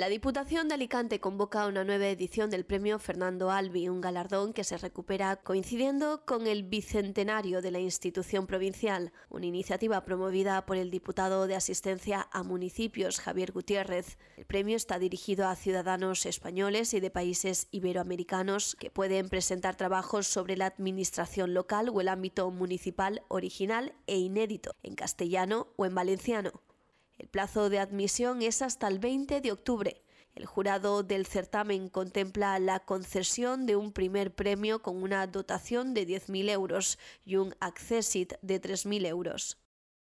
La Diputación de Alicante convoca una nueva edición del Premio Fernando Albi, un galardón que se recupera coincidiendo con el bicentenario de la institución provincial, una iniciativa promovida por el diputado de Asistencia a Municipios, Javier Gutiérrez. El premio está dirigido a ciudadanos españoles y de países iberoamericanos que pueden presentar trabajos sobre la administración local o el ámbito municipal original e inédito, en castellano o en valenciano. El plazo de admisión es hasta el 20 de octubre. El jurado del certamen contempla la concesión de un primer premio con una dotación de 10.000 euros y un accessit de 3.000 euros.